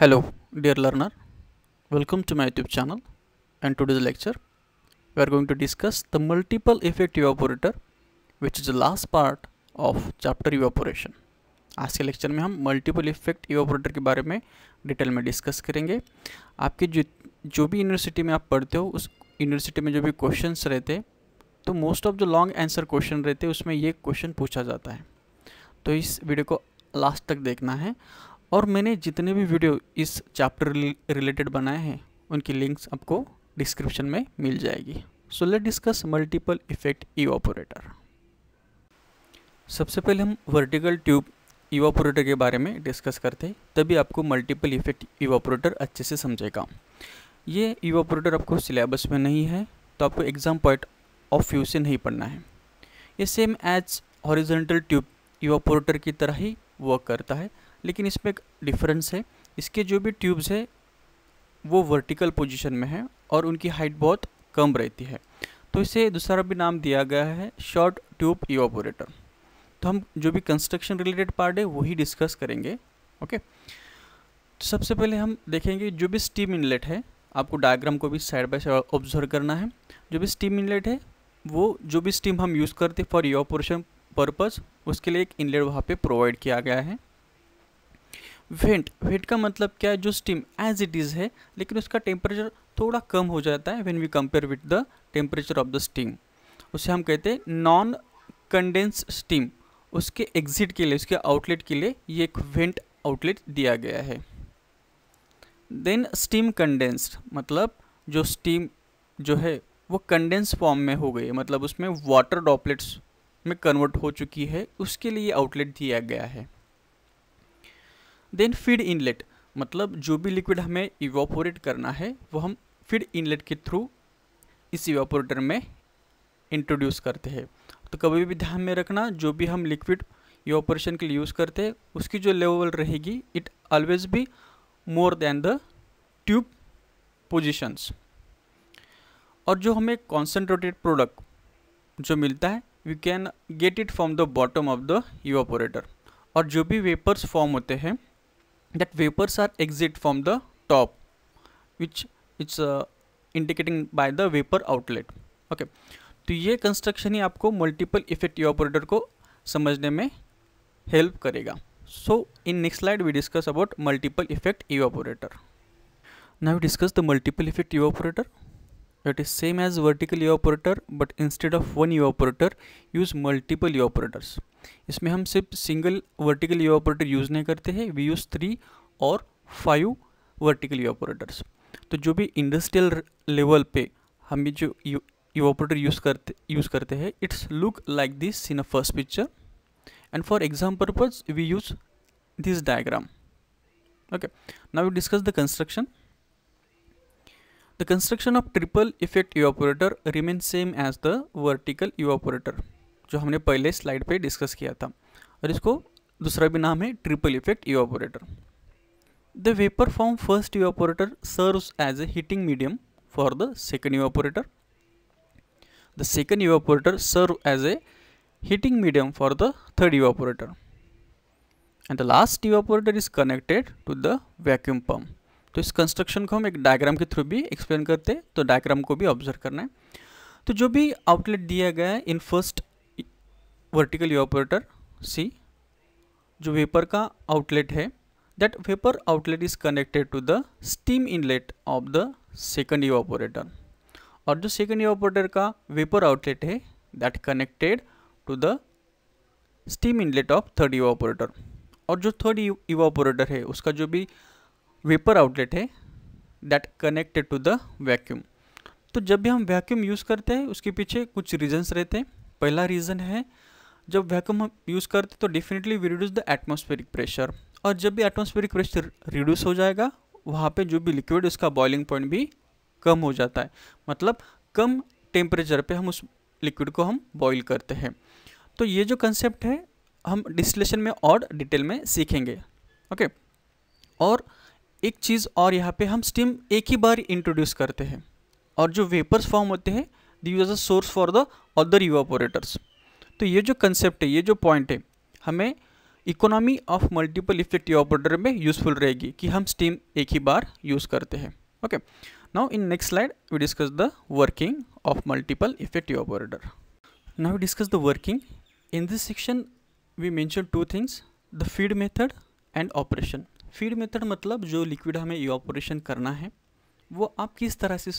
Hello dear learner, welcome to my YouTube channel and today's lecture we are going to discuss the multiple effect evaporator which is the last part of chapter evaporation. आज के lecture में हम multiple effect evaporator के बारे में detail में discuss करेंगे आपके जो जो भी यूनिवर्सिटी में आप पढ़ते हो उस यूनिवर्सिटी में जो भी क्वेश्चंस रहते तो मोस्ट ऑफ जो लॉन्ग आंसर क्वेश्चन रहते उसमें ये क्वेश्चन पूछा जाता है तो इस वीडियो को लास्ट तक देखना है और मैंने जितने भी वीडियो इस चैप्टर रिलेटेड बनाए हैं उनकी लिंक्स आपको डिस्क्रिप्शन में मिल जाएगी so let discuss multiple effect evaporator सबसे पहले हम वर्टिकल ट्यूब इवापोरेटर के बारे में डिस्कस करते हैं तभी आपको मल्टीपल इफेक्ट इवापोरेटर अच्छे से समझेगा ये इवापोरेटर आपको सिलेबस में नहीं है तो आपको एग्ज़ाम पॉइंट ऑफ व्यू से नहीं पढ़ना है ये same as horizontal tube evaporator की तरह ही वर्क करता है लेकिन इसमें एक डिफरेंस है इसके जो भी ट्यूब्स है वो वर्टिकल पोजिशन में है और उनकी हाइट बहुत कम रहती है तो इसे दूसरा भी नाम दिया गया है शॉर्ट ट्यूब इवापोरेटर तो हम जो भी कंस्ट्रक्शन रिलेटेड पार्ट है वही डिस्कस करेंगे ओके तो सबसे पहले हम देखेंगे जो भी स्टीम इनलेट है आपको डायग्राम को भी साइड बाय साइड ऑब्जर्व करना है जो भी स्टीम इनलेट है वो जो भी स्टीम हम यूज़ करते फॉर इवापोरेशन पर्पज़ उसके लिए एक इनलेट वहाँ पे प्रोवाइड किया गया है वेंट वेंट का मतलब क्या है जो स्टीम एज इट इज़ है लेकिन उसका टेम्परेचर थोड़ा कम हो जाता है when we compare with the temperature of the steam उसे हम कहते हैं नॉन कंडेंस स्टीम उसके एग्जिट के लिए उसके आउटलेट के लिए ये एक वेंट आउटलेट दिया गया है देन स्टीम कंडेंस्ड मतलब जो स्टीम जो है वो कंडेंस फॉर्म में हो गई मतलब उसमें वाटर डॉपलेट्स में कन्वर्ट हो चुकी है उसके लिए आउटलेट दिया गया है देन फीड इनलेट मतलब जो भी लिक्विड हमें इवापोरेट करना है वो हम फीड इनलेट के थ्रू इस इवापोरेटर में इंट्रोड्यूस करते हैं तो कभी भी ध्यान में रखना जो भी हम लिक्विड इवापोरेशन के लिए यूज़ करते हैं उसकी जो लेवल रहेगी it always be more than the tube positions और जो हमें कॉन्सेंट्रेटेड प्रोडक्ट जो मिलता है we can get it from the bottom of the evaporator और जो भी वेपर्स फॉर्म होते हैं that vapors are exit from the top which it's uh, indicating by the vapor outlet okay okay. तो ये कंस्ट्रक्शन ही आपको मल्टीपल इफेक्ट ऑपरेटर को समझने में हेल्प करेगा so in next slide we discuss about multiple effect evaporator now we discuss the multiple effect evaporator that is same as vertical e operator but instead of one e operator use multiple e evaporators इसमें हम सिर्फ single vertical evaporator use नहीं करते हैं we use three और five vertical evaporators तो जो भी इंडस्ट्रियल लेवल पे हम ये जो operator use करते यूज़ करते हैं it's look like this in a first picture and for exam purpose we use this diagram okay now we discuss the construction The construction of triple effect evaporator remains same as the vertical evaporator जो हमने पहले slide पे discuss किया था और इसको दूसरा भी नाम है triple effect evaporator the vapour form first evaporator serves as a heating medium for the second evaporator the second evaporator serve as a heating medium for the third evaporator and the last evaporator is connected to the vacuum pump तो इस construction को हम एक diagram के through भी explain करते हैं तो डायग्राम को भी ऑब्जर्व करना है तो जो भी आउटलेट दिया गया है in first vertical evaporator C जो वेपर का आउटलेट है vapour outlet is connected to the steam inlet of the second second evaporator और जो सेकेंड ऑपरेटर का वेपर आउटलेट है that connected to the steam inlet of third evaporator और जो third evaporator है उसका जो भी वेपर आउटलेट है that connected to the vacuum तो जब भी हम वैक्यूम यूज़ करते हैं उसके पीछे कुछ रीजन्स रहते हैं पहला रीज़न है जब वैक्यूम हम यूज़ करते तो definitely we reduce the atmospheric pressure और जब भी एटमोस्फेरिक प्रेशर रिड्यूस हो जाएगा वहाँ पे जो भी लिक्विड उसका बॉइलिंग पॉइंट भी कम हो जाता है मतलब कम टेम्परेचर पे हम उस लिक्विड को हम बॉईल करते हैं तो ये जो कंसेप्ट है हम डिस्लेशन में और डिटेल में सीखेंगे ओके और एक चीज़ और यहाँ पे हम स्टीम एक ही बार इंट्रोड्यूस करते हैं और जो वेपर्स फॉर्म होते हैं the was a source for the other evaporators तो ये जो कंसेप्ट है ये जो पॉइंट है हमें economy of multiple effect operator में यूजफुल रहेगी कि हम स्टीम एक ही बार यूज़ करते हैं okay now in next slide we discuss the working of multiple effect evaporator now discuss the working in this section we mention two things the feed method and operation feed method मतलब जो liquid हमें operation करना है वो आप किस तरह से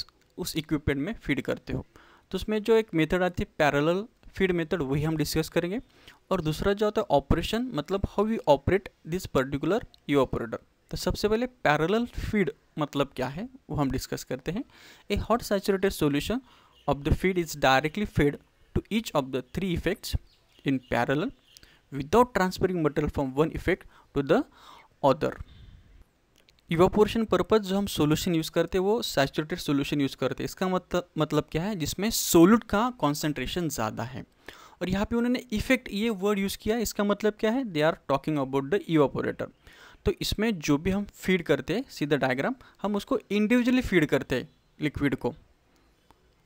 उस इक्विपमेंट में फीड करते हो तो उसमें जो एक मेथड आती है पैरेलल फीड मेथड वही हम डिस्कस करेंगे और दूसरा जो होता है ऑपरेशन मतलब how you operate this particular evaporator तो सबसे पहले पैरेलल फीड मतलब क्या है वो हम डिस्कस करते हैं a hot saturated solution of the feed is directly fed to each of the three effects in parallel without transferring material from one effect to the other evaporation purpose जो हम solution use करते हैं वो saturated solution use करते हैं इसका मत, मतलब क्या है जिसमें सोलूट का कॉन्सेंट्रेशन ज़्यादा है और यहाँ पे उन्होंने इफेक्ट ये वर्ड यूज़ किया है इसका मतलब क्या है they are talking about the evaporator तो इसमें जो भी हम फीड करते हैं सीधा डायग्राम हम उसको इंडिविजुअली फीड करते हैं लिक्विड को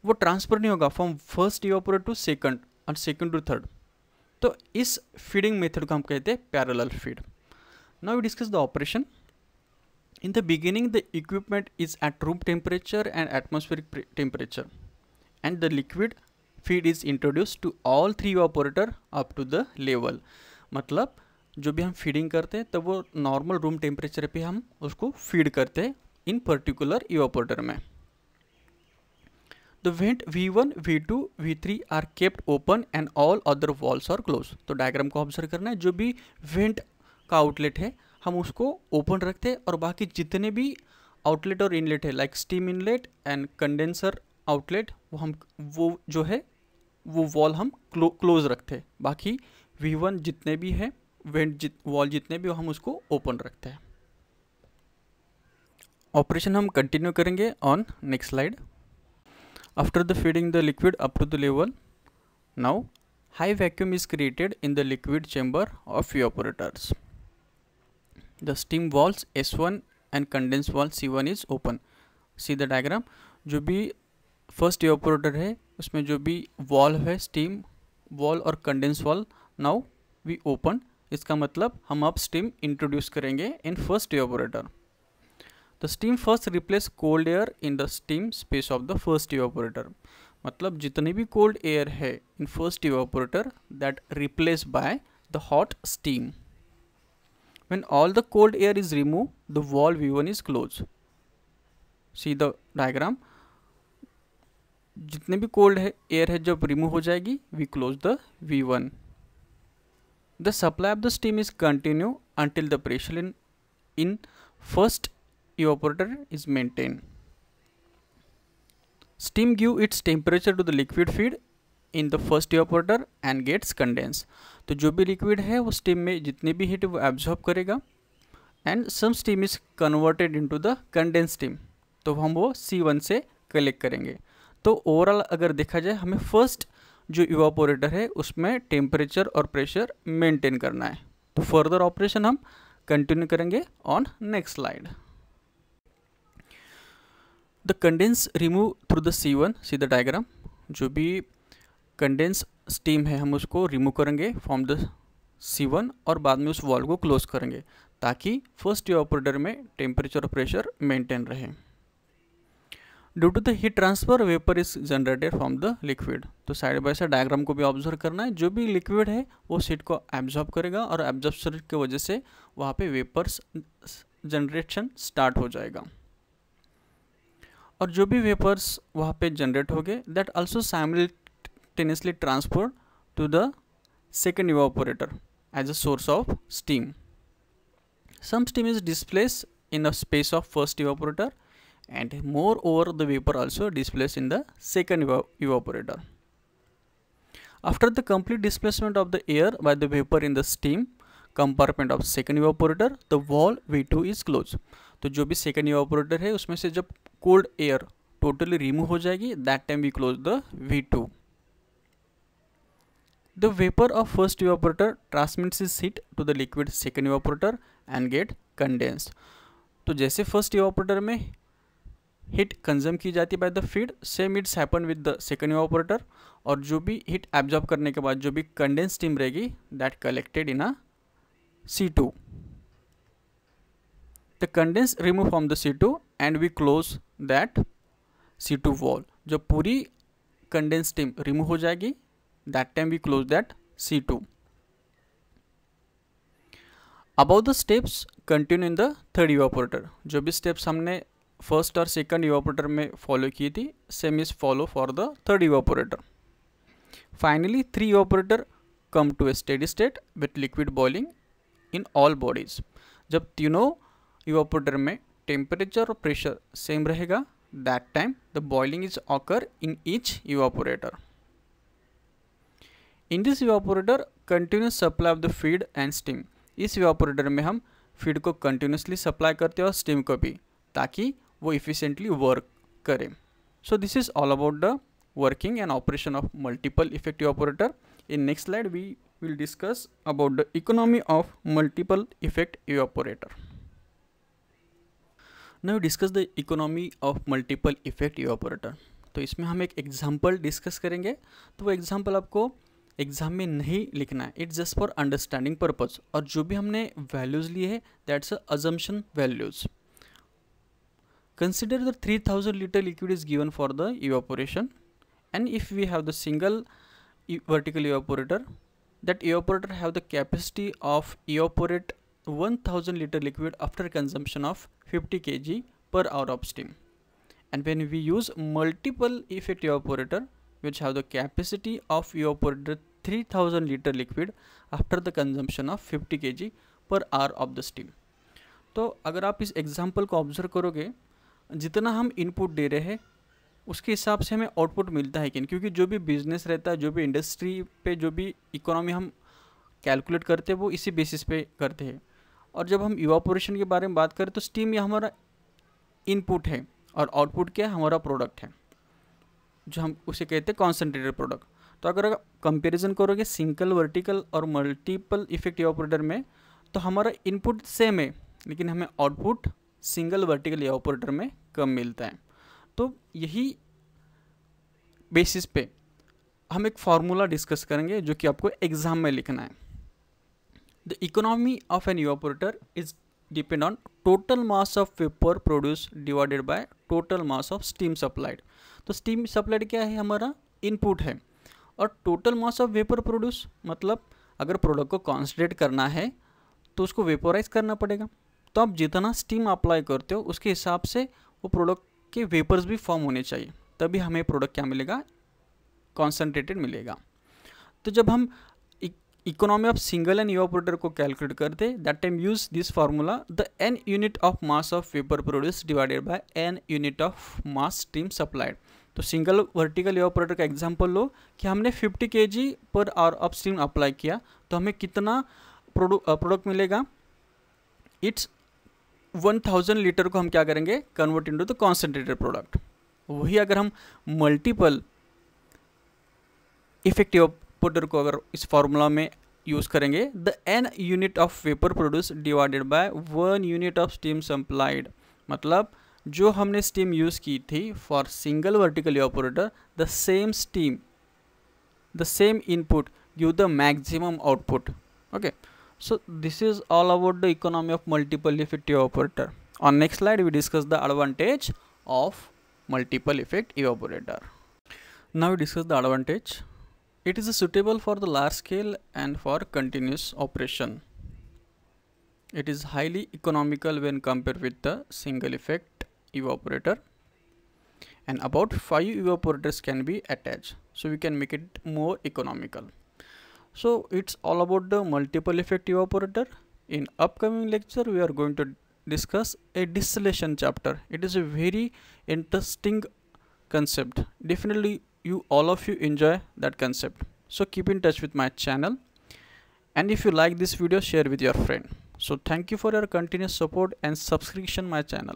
वो ट्रांसफ़र नहीं होगा from first evaporate to second और सेकंड टू थर्ड तो इस फीडिंग मेथड को हम कहते हैं parallel feed Now we discuss the operation. In the beginning, the equipment is at room temperature and atmospheric temperature and the liquid feed is introduced to all three evaporator up to the level. matlab जो भी हम feeding करते हैं तब वो normal room temperature पे हम उसको फीड करते हैं इन पर्टिकुलर इवापोरेटर में the vent V1, V2, V3 to V three are kept open and all other valves are close तो डायग्राम को ऑब्जर्व करना है जो भी वेंट का आउटलेट है हम उसको ओपन रखते हैं और बाकी जितने भी आउटलेट और इनलेट है like steam inlet and condenser outlet वो हम वो जो है वो वॉल हम क्लो, क्लोज रखते हैं बाकी वी वन जितने भी हैं वेंट जित वॉल जितने भी हम उसको ओपन रखते हैं ऑपरेशन हम कंटिन्यू करेंगे on next slide after the feeding the liquid up to the level now high vacuum is created in the liquid chamber of you evaporators the steam valves s1 and condensed valve c1 is open see the diagram जो भी first evaporator है उसमें जो भी valve है steam valve और condense valve now we open इसका मतलब हम अब स्टीम इंट्रोड्यूस करेंगे in first evaporator the steam first replace cold air in the steam space of the first evaporator मतलब जितनी भी कोल्ड एयर है in first evaporator that replace by the hot steam When all the cold air is removed, the valve V1 is closed. See the diagram. जितने भी cold है air है जब remove हो जाएगी we close the V one the supply of the steam is continue until the pressure in in first evaporator is maintained. Steam give its temperature to the liquid feed in the first evaporator and gets condensed. तो जो भी liquid है वो steam में जितनी भी heat वो absorb करेगा and some steam is converted into the condense steam तो हम वो सी वन से कलेक्ट करेंगे तो ओवरऑल अगर देखा जाए हमें फर्स्ट जो इवापोरेटर है उसमें टेम्परेचर और प्रेशर मेंटेन करना है तो फर्दर ऑपरेशन हम कंटिन्यू करेंगे on next slide the condense remove through the C one C the diagram जो भी कंडेंस स्टीम है हम उसको रिमूव करेंगे फ्रॉम द सी वन और बाद में उस वॉल को क्लोज करेंगे ताकि फर्स्ट ऑपरेटर में टेम्परेचर और प्रेशर मेंटेन रहे due to the heat transfer vapour is generated from the liquid तो साइड बाय साइड डायग्राम को भी ऑब्जर्व करना है जो भी लिक्विड है वो सीट को एब्जॉर्ब करेगा और एब्जॉर्ब की वजह से वहाँ पे वेपर्स जनरेशन स्टार्ट हो जाएगा और जो भी वेपर्स वहाँ पे जनरेट हो गए that also simultaneously transferred to the second evaporator as a source of steam. Some steam is displaced in the space of first evaporator and more over the vapor also displaced in the second evap evaporator. After the complete displacement of the air by the vapor in the steam compartment of second evaporator, the valve V2 is closed. Close तो जो भी second evaporator है उसमें से जब cold air totally remove हो जाएगी that time we close the V two the vapour of first evaporator transmits its heat to the liquid second evaporator and get condensed. तो जैसे फर्स्ट इवापोरेटर में heat consume की जाती है by the feed same it's happen with the second evaporator और जो भी heat absorb करने के बाद जो भी कंडेंस स्टीम रहेगी that collected in a C two the condense remove from the C two and we close that C two valve जो पूरी कंडेंस स्टीम रिमूव हो जाएगी that time we close that C2. About the steps continue in the third evaporator जो भी steps हमने first और second evaporator में follow की थी same is follow for the third evaporator finally three evaporator come to a steady state with liquid boiling in all bodies जब तीनों evaporator में टेम्परेचर और प्रेशर सेम रहेगा that time the boiling is occur in each evaporator in this evaporator continuous supply of the feed and steam इस evaporator में हम feed को continuously supply करते हैं और स्टीम को भी ताकि वो इफिशेंटली वर्क करें so this is all about the working and operation of multiple effective evaporator in next slide we will discuss about the economy of multiple effect evaporator now you discuss the economy of multiple effect evaporator तो इसमें हम एक example discuss करेंगे तो वो example आपको exam में नहीं लिखना है it's just for understanding purpose और जो भी हमने वैल्यूज लिए है that's assumption values consider the three thousand litre liquid is given for the evaporation and if we have the single vertical evaporator that evaporator have the capacity of evaporate one thousand litre liquid after consumption of fifty K G per hour of steam and when we use multiple effect evaporator which have the capacity of evaporated 3000 liter liquid after the consumption of 50 kg per hour of the steam तो अगर आप इस example को observe करोगे जितना हम input दे रहे हैं उसके हिसाब से हमें आउटपुट मिलता है कि क्योंकि जो भी बिजनेस रहता है जो भी इंडस्ट्री पे जो भी इकोनॉमी हम कैलकुलेट करते हैं वो इसी बेसिस पे करते हैं और जब हम इवापोरेशन के बारे में बात करें तो स्टीम ये हमारा इनपुट है और आउटपुट क्या है हमारा प्रोडक्ट है जो हम उसे कहते हैं कॉन्सेंट्रेटेड प्रोडक्ट तो अगर कंपेरिजन करोगे सिंगल वर्टिकल और मल्टीपल इफेक्ट ऑपरेटर में तो हमारा इनपुट सेम है लेकिन हमें आउटपुट सिंगल वर्टिकल ऑपरेटर में कम मिलता है तो यही बेसिस पे हम एक फार्मूला डिस्कस करेंगे जो कि आपको एग्ज़ाम में लिखना है the economy of an operator is depend on total mass of vapour produce divided by total mass of steam supplied तो स्टीम सप्लाइड क्या है हमारा इनपुट है और total mass of vapour produce मतलब अगर प्रोडक्ट को कॉन्सनट्रेट करना है तो उसको वेपोराइज करना पड़ेगा तो आप जितना स्टीम अप्लाई करते हो उसके हिसाब से वो प्रोडक्ट के वेपर्स भी फॉर्म होने चाहिए तभी हमें प्रोडक्ट क्या मिलेगा कॉन्सनट्रेटेड मिलेगा तो जब हम economy of single and evaporator को कैलकुलेट करते that time use this formula the an unit of mass of vapour produce divided by an unit of mass steam supplied तो सिंगल वर्टिकल एवापोरेटर का example लो कि हमने 50 के पर hour of stream apply किया तो हमें कितना प्रोडक्ट मिलेगा इट्स 1000 लीटर को हम क्या करेंगे convert into the concentrated product वही अगर हम मल्टीपल इफेक्टिव पोटर को अगर इस फॉर्मूला में यूज़ करेंगे the an unit of vapour produce divided by one unit of steam supplied मतलब जो हमने स्टीम यूज़ की थी for single vertical operator the same steam the same input give the maximum output okay so this is all about the economy of multiple effect evaporator on next slide we discuss the advantage of multiple effect evaporator now we discuss the advantage it is suitable for the large scale and for continuous operation it is highly economical when compared with the single effect evaporator and about 5 evaporators can be attached so we can make it more economical so it's all about the multiple effect evaporator in upcoming lecture we are going to discuss a distillation chapter it is a very interesting concept definitely you all of you enjoy that concept so keep in touch with my channel and if you like this video share with your friend so thank you for your continuous support and subscription my channel